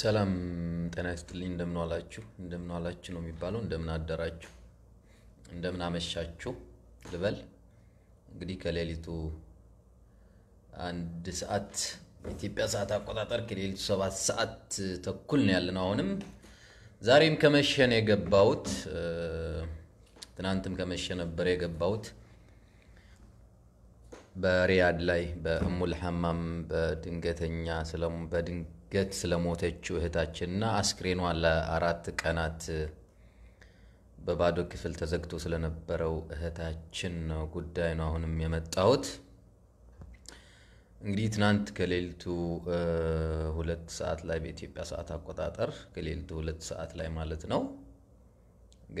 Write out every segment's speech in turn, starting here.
ሰላም ጤና ይስጥልኝ። እንደምን ዋላችሁ፣ እንደምን ዋላችሁ ነው የሚባለው፣ እንደምን አደራችሁ፣ እንደምን አመሻችሁ ልበል። እንግዲህ ከሌሊቱ አንድ ሰዓት ኢትዮጵያ ሰዓት አቆጣጠር ከሌሊቱ ሰባት ሰዓት ተኩል ነው ያለነው። አሁንም ዛሬም ከመሸን የገባሁት። ትናንትም ከመሸ ነበር የገባሁት በሪያድ ላይ በእሙል ሐማም በድንገተኛ ስለሙ በድንግ በድንገት ስለሞተችው እህታችንና አስክሬኗ ለአራት ቀናት በባዶ ክፍል ተዘግቶ ስለነበረው እህታችን ነው ጉዳይ ነው አሁንም የመጣሁት። እንግዲህ ትናንት ከሌልቱ ሁለት ሰዓት ላይ በኢትዮጵያ ሰዓት አቆጣጠር ከሌልቱ ሁለት ሰዓት ላይ ማለት ነው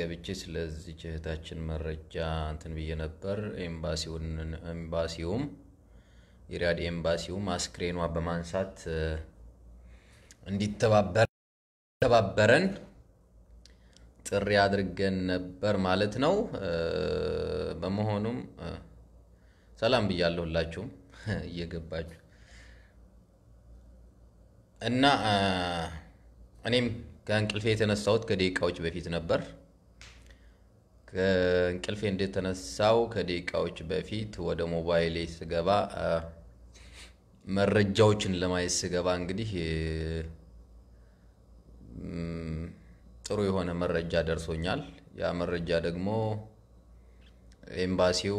ገብቼ ስለዚች እህታችን መረጃ እንትን ብዬ ነበር። ኤምባሲውን ኤምባሲውም የሪያድ ኤምባሲውም አስክሬኗ በማንሳት እንዲተባበረን ጥሪ አድርገን ነበር ማለት ነው። በመሆኑም ሰላም ብያለሁ ሁላችሁም እየገባችሁ እና እኔም ከእንቅልፌ የተነሳሁት ከደቂቃዎች በፊት ነበር። ከእንቅልፌ እንደተነሳው ከደቂቃዎች በፊት ወደ ሞባይሌ ስገባ መረጃዎችን ለማየት ስገባ እንግዲህ ጥሩ የሆነ መረጃ ደርሶኛል። ያ መረጃ ደግሞ ኤምባሲው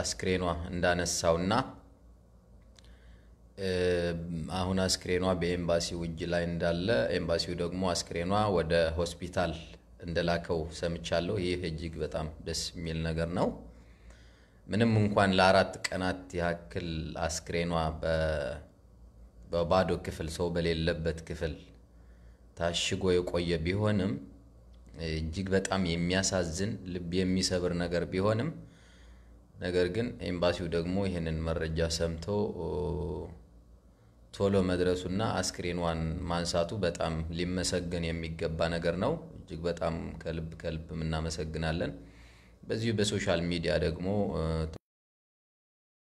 አስክሬኗ እንዳነሳውና አሁን አስክሬኗ በኤምባሲው እጅ ላይ እንዳለ ኤምባሲው ደግሞ አስክሬኗ ወደ ሆስፒታል እንደላከው ሰምቻለሁ። ይህ እጅግ በጣም ደስ የሚል ነገር ነው። ምንም እንኳን ለአራት ቀናት ያክል አስክሬኗ በባዶ ክፍል፣ ሰው በሌለበት ክፍል ታሽጎ የቆየ ቢሆንም እጅግ በጣም የሚያሳዝን ልብ የሚሰብር ነገር ቢሆንም ነገር ግን ኤምባሲው ደግሞ ይህንን መረጃ ሰምቶ ቶሎ መድረሱና አስክሬኗን ማንሳቱ በጣም ሊመሰገን የሚገባ ነገር ነው። እጅግ በጣም ከልብ ከልብ እናመሰግናለን። በዚሁ በሶሻል ሚዲያ ደግሞ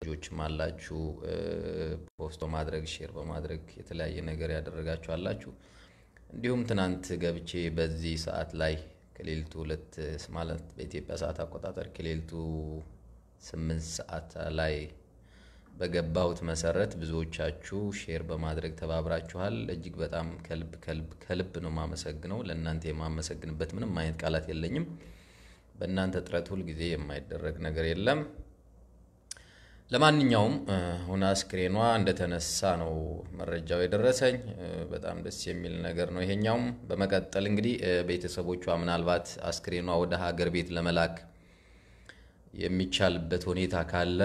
ልጆችም አላችሁ ፖስቶ ማድረግ ሼር በማድረግ የተለያየ ነገር ያደረጋችሁ አላችሁ። እንዲሁም ትናንት ገብቼ በዚህ ሰዓት ላይ ከሌልቱ ሁለት ማለት በኢትዮጵያ ሰዓት አቆጣጠር ከሌልቱ ስምንት ሰዓት ላይ በገባሁት መሰረት ብዙዎቻችሁ ሼር በማድረግ ተባብራችኋል። እጅግ በጣም ከልብ ከልብ ከልብ ነው የማመሰግነው። ለእናንተ የማመሰግንበት ምንም አይነት ቃላት የለኝም። በእናንተ ጥረት ሁልጊዜ የማይደረግ ነገር የለም። ለማንኛውም ሁና አስክሬኗ እንደተነሳ ነው መረጃው የደረሰኝ። በጣም ደስ የሚል ነገር ነው ይሄኛውም። በመቀጠል እንግዲህ ቤተሰቦቿ ምናልባት አስክሬኗ ወደ ሀገር ቤት ለመላክ የሚቻልበት ሁኔታ ካለ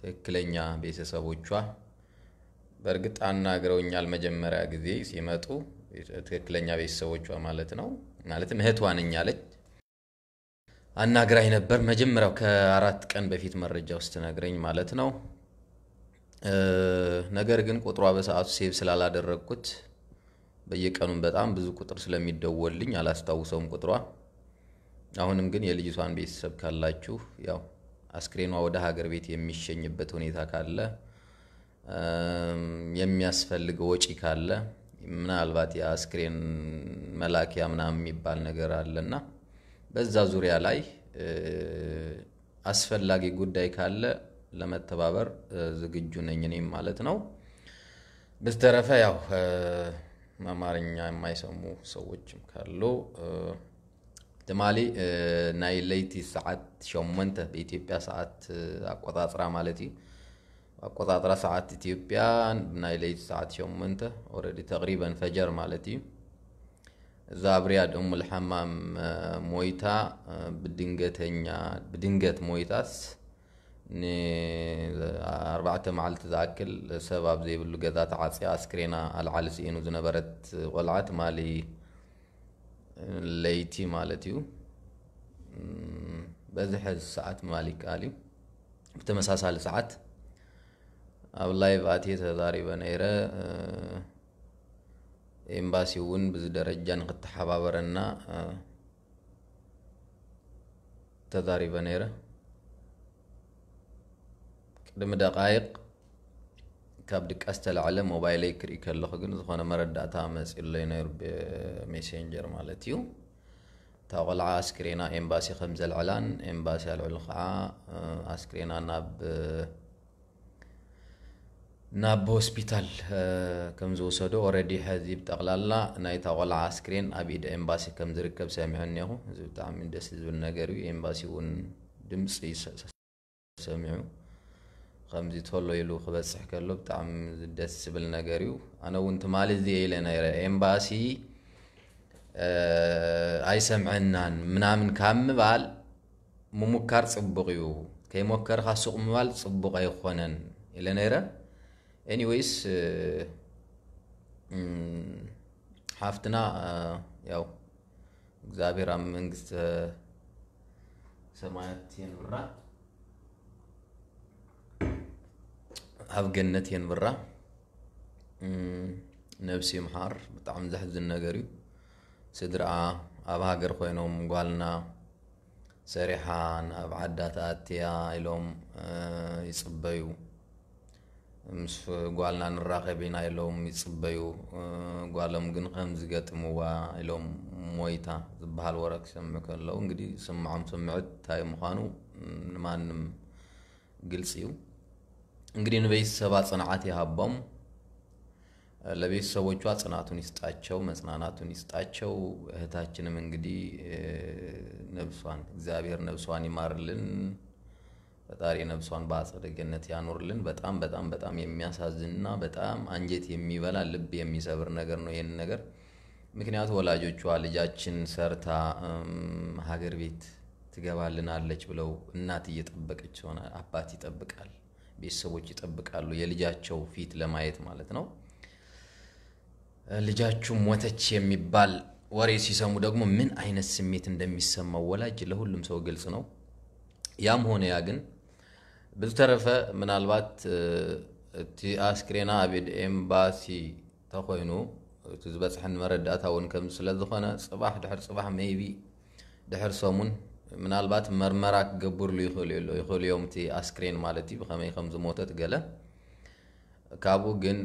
ትክክለኛ ቤተሰቦቿ በእርግጥ አናግረውኛል። መጀመሪያ ጊዜ ሲመጡ ትክክለኛ ቤተሰቦቿ ማለት ነው ማለትም እህቷ ነኝ አለች አናግራኝ ነበር። መጀመሪያው ከአራት ቀን በፊት መረጃ ውስጥ ነግረኝ ማለት ነው። ነገር ግን ቁጥሯ በሰዓቱ ሴብ ስላላደረግኩት በየቀኑም በጣም ብዙ ቁጥር ስለሚደወልኝ አላስታውሰውም ቁጥሯ። አሁንም ግን የልጅቷን ቤተሰብ ካላችሁ ያው አስክሬኗ ወደ ሀገር ቤት የሚሸኝበት ሁኔታ ካለ የሚያስፈልገው ወጪ ካለ ምናልባት የአስክሬን መላኪያ ምናምን የሚባል ነገር አለና በዛ ዙሪያ ላይ አስፈላጊ ጉዳይ ካለ ለመተባበር ዝግጁ ነኝ እኔም ማለት ነው። በስተረፈ ያው አማርኛ የማይሰሙ ሰዎችም ካሉ ትማሊ ናይ ለይቲ ሰዓት ሸሞንተ በኢትዮጵያ ሰዓት አቆጣጥራ ማለት እዩ አቆጣጥራ ሰዓት ኢትዮጵያ ናይ ለይቲ ሰዓት ሸሞንተ ኦልሬዲ ተቅሪበን ፈጀር ማለት እዩ زابريات أم الحمام مويتا بدنجت هنيا بدنجت مويتاس أربعة معل تذاكل سبب زي بلو قذات عاصي أسكرينا العالسي إنو زنبرت غلعت مالي ليتي مالتيو بزح الساعات مالي كاليو بتمساس على الساعات أو لايف آتي تذاري بنيرة أه ኤምባሲው እውን ብዙ ደረጃ ንክተሓባበረና ተዛሪበ ነይረ ቅድሚ ደቃይቅ ካብ ድቃስ ዝተላዕለ ሞባይለይ ክርኢ ከለኹ ግን ዝኾነ መረዳእታ መፂኡለይ ነይሩ ብሜሴንጀር ማለት እዩ እታ ቆልዓ ኣስክሬና ኤምባሲ ከም ዘልዕላን ኤምባሲ ኣልዕሉ ከዓ ኣስክሬና ናብ ناب هوسبيتال كم زو سدو اوريدي هذه بتقلالا نايتا ولا اسكرين ابي د امباسي كم زركب سامعني هو زو تاع من دس زو النغري امباسي ون دمس سامعو خمزي تولو يلو خبس حكلو بتاع من دس بل نغريو انا وانت مالي زي الى نايرا امباسي اي سمعنان منامن كام بال ممكار صبقيو كي موكر خاصو مبال صبقي خونن الى نايره ኤኒዌይስ uh, mm, ሀፍትና uh, ያው እግዚአብሔር አብ መንግስተ uh, ሰማያት የንብራ ኣብ ገነት የንብራ mm, ነብሲ ምሃር ብጣዕሚ ዘሕዝን ነገር እዩ ስድራኣ ኣብ ሃገር ኮይኖም ጓልና ሰሪሓ ናብ ዓዳታ ኣትያ ኢሎም ይፅበዩ ምስ ጓልና ንራኸቢ ኢና ኢሎም ይፅበዩ ጓሎም ግን ከም ዝገጥምዋ ኢሎም ሞይታ ዝበሃል ወረ ክሰምዑ ከለዉ እንግዲ ስምዖም ስምዑት እንታይ ምኳኑ ንማንም ግልፂ እዩ እንግዲህ ንቤተሰባ ፅንዓት ይሃቦም ለቤተሰቦቿ ፅናቱን ይስጣቸው፣ መፅናናቱን ይስጣቸው። እህታችንም እንግዲ ነብሷን እግዚአብሔር ነብሷን ይማርልን። ፈጣሪ ነፍሷን በአጸደ ገነት ያኖርልን። በጣም በጣም በጣም የሚያሳዝንና በጣም አንጀት የሚበላ ልብ የሚሰብር ነገር ነው ይህን ነገር ምክንያቱ ወላጆቿ ልጃችን ሰርታ ሀገር ቤት ትገባልናለች ብለው እናት እየጠበቀች ሆነ አባት ይጠብቃል፣ ቤተሰቦች ይጠብቃሉ፣ የልጃቸው ፊት ለማየት ማለት ነው። ልጃችሁ ሞተች የሚባል ወሬ ሲሰሙ ደግሞ ምን አይነት ስሜት እንደሚሰማው ወላጅ ለሁሉም ሰው ግልጽ ነው። ያም ሆነ ያ ግን بالترفة من البات آه، تي اسكرينا ابيد باسي تخوينو تزبس حن مردات او انكم سلازخونا صباح دحر صباح ميبي دحر صومون من البات مرمراك قبر لي خليلو يخول يوم تي اسكرين مالتي بخمي خمز موتت قلا كابو جن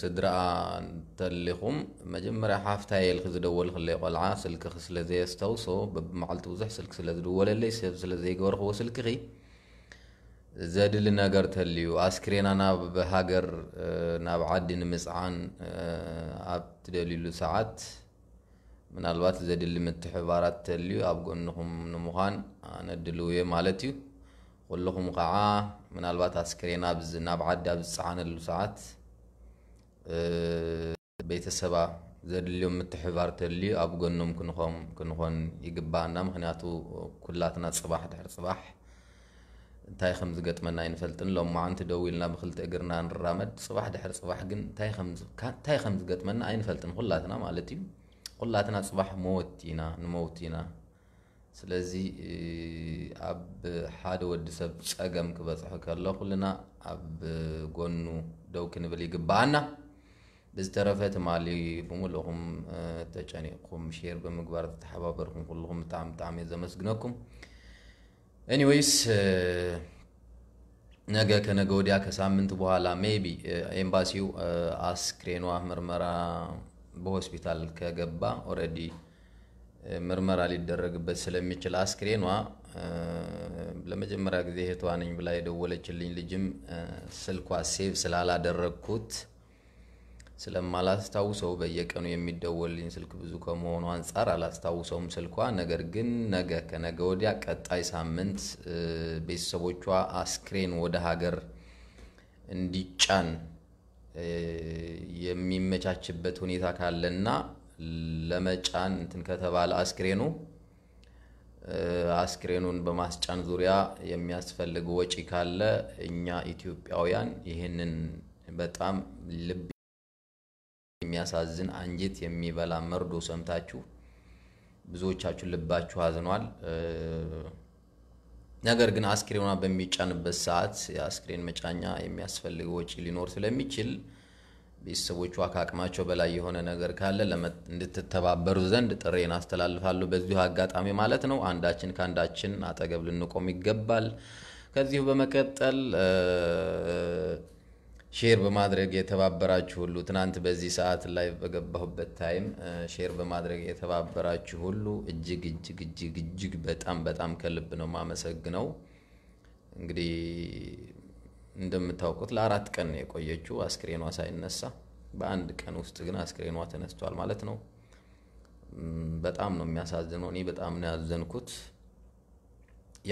سدرا آه، تلخم مجمرة حافتا يلخز دول خلي قلعا سلك خسل زي استوصو بمعلت وزح سلك سلك دول اللي سلك زي قورخو سلك غي ዘድሊ ነገር ተልዩ ኣስክሬና ናብ ሃገር ናብ ዓዲ ንምፅዓን ኣብ ትደልሉ ሰዓት ምናልባት ዘድሊ ምትሕባራት ተልዩ ኣብ ጎንኹም ንምዃን ኣነ ድልው እየ ማለት እዩ ኩልኹም ከዓ ምናልባት ኣስክሬና ናብ ዓዲ ኣብ ዝፀዓነሉ ሰዓት ቤተሰባ ዘድልዮም ምትሕባር ተልዩ ኣብ ጎኖም ክንኾም ክንኾን ይግባአና ምክንያቱ ኩላትና ፅባሕ ድሕር ፅባሕ እንታይ ከም ዝገጥመና ይንፈልጥን ሎም መዓንቲ ደው ኢልና ብክልተ እግርና ንራመድ ፅባሕ ድሕሪ ፅባሕ ግን እንታይ ከም ዝገጥመና ኣይንፈልጥን ኩላትና ማለት እዩ ኩላትና ፅባሕ መወት ኢና ንመውት ኢና ስለዚ ኣብ ሓደ ወዲ ሰብ ፀገም ክበፅሖ ከሎ ኩልና ኣብ ጎኑ ደው ክንብል ይግባአና ብዝተረፈ ትማሊ ብምልእኹም ተጨኒቕኩም ሼር ብምግባር ተተሓባበርኩም ኩልኩም ብጣዕሚ ብጣዕሚ እየ ዘመስግነኩም ኤኒዌይስ uh, ነገ ከነገ ወዲያ ከሳምንት በኋላ ሜቢ uh, ኤምባሲው uh, አስክሬኗ ምርመራ በሆስፒታል ከገባ ኦልሬዲ ምርመራ ሊደረግበት ስለሚችል አስክሬኗ ለመጀመሪያ ጊዜ እህቷ ብላ የደወለችልኝ ልጅም ስልኳ ሴቭ ስላላደረግኩት ስለማላስታውሰው በየቀኑ የሚደወልልኝ ስልክ ብዙ ከመሆኑ አንፃር አላስታውሰውም ስልኳ። ነገር ግን ነገ ከነገ ወዲያ ቀጣይ ሳምንት ቤተሰቦቿ አስክሬን ወደ ሀገር እንዲጫን የሚመቻችበት ሁኔታ ካለና ለመጫን እንትን ከተባለ አስክሬኑ አስክሬኑን በማስጫን ዙሪያ የሚያስፈልግ ወጪ ካለ እኛ ኢትዮጵያውያን ይህንን በጣም ልብ የሚያሳዝን አንጀት የሚበላ መርዶ ሰምታችሁ ብዙዎቻችሁ ልባችሁ አዝኗል። ነገር ግን አስክሬኗ በሚጫንበት ሰዓት የአስክሬን መጫኛ የሚያስፈልገው ወጪ ሊኖር ስለሚችል ቤተሰቦቿ ከአቅማቸው በላይ የሆነ ነገር ካለ እንድትተባበሩ ዘንድ ጥሬን አስተላልፋለሁ። በዚሁ አጋጣሚ ማለት ነው። አንዳችን ከአንዳችን አጠገብ ልንቆም ይገባል። ከዚሁ በመቀጠል ሼር በማድረግ የተባበራችሁ ሁሉ ትናንት በዚህ ሰዓት ላይ በገባሁበት ታይም ሼር በማድረግ የተባበራችሁ ሁሉ እጅግ እጅግ እጅግ እጅግ በጣም በጣም ከልብ ነው ማመሰግነው። እንግዲህ እንደምታውቁት ለአራት ቀን ነው የቆየችው አስክሬኗ ሳይነሳ፣ በአንድ ቀን ውስጥ ግን አስክሬኗ ተነስቷል ማለት ነው። በጣም ነው የሚያሳዝነው። እኔ በጣም ነው ያዘንኩት።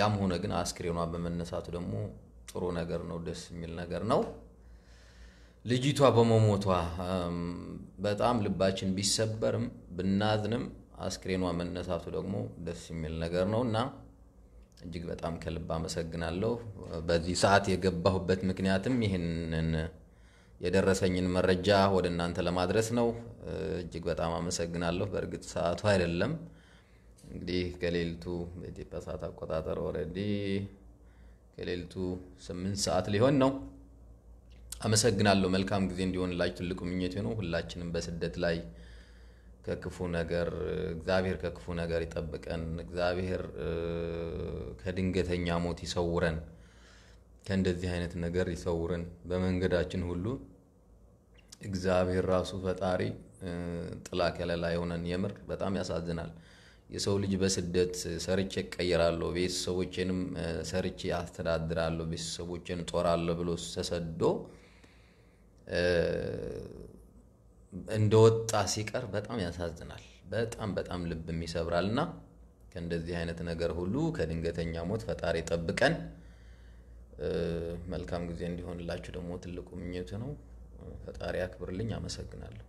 ያም ሆነ ግን አስክሬኗ በመነሳቱ ደግሞ ጥሩ ነገር ነው፣ ደስ የሚል ነገር ነው። ልጅቷ በመሞቷ በጣም ልባችን ቢሰበርም ብናዝንም አስክሬኗ መነሳቱ ደግሞ ደስ የሚል ነገር ነው እና እጅግ በጣም ከልብ አመሰግናለሁ። በዚህ ሰዓት የገባሁበት ምክንያትም ይህንን የደረሰኝን መረጃ ወደ እናንተ ለማድረስ ነው። እጅግ በጣም አመሰግናለሁ። በእርግጥ ሰዓቱ አይደለም እንግዲህ ከሌሊቱ በኢትዮጵያ ሰዓት አቆጣጠር ኦልሬዲ ከሌሊቱ ስምንት ሰዓት ሊሆን ነው። አመሰግናለሁ። መልካም ጊዜ እንዲሆንላችሁ ትልቁ ምኞቴ ነው። ሁላችንም በስደት ላይ ከክፉ ነገር እግዚአብሔር ከክፉ ነገር ይጠብቀን። እግዚአብሔር ከድንገተኛ ሞት ይሰውረን፣ ከእንደዚህ አይነት ነገር ይሰውረን። በመንገዳችን ሁሉ እግዚአብሔር ራሱ ፈጣሪ ጥላ ከለላ የሆነን የምር በጣም ያሳዝናል። የሰው ልጅ በስደት ሰርቼ እቀይራለሁ፣ ቤተሰቦቼንም ሰርቼ አስተዳድራለሁ፣ ቤተሰቦቼን ጦራለሁ ብሎ ተሰዶ እንደወጣ ሲቀር በጣም ያሳዝናል። በጣም በጣም ልብ የሚሰብራል እና ከእንደዚህ አይነት ነገር ሁሉ ከድንገተኛ ሞት ፈጣሪ ጠብቀን። መልካም ጊዜ እንዲሆንላችሁ ደግሞ ትልቁ ምኞት ነው። ፈጣሪ አክብርልኝ። አመሰግናለሁ።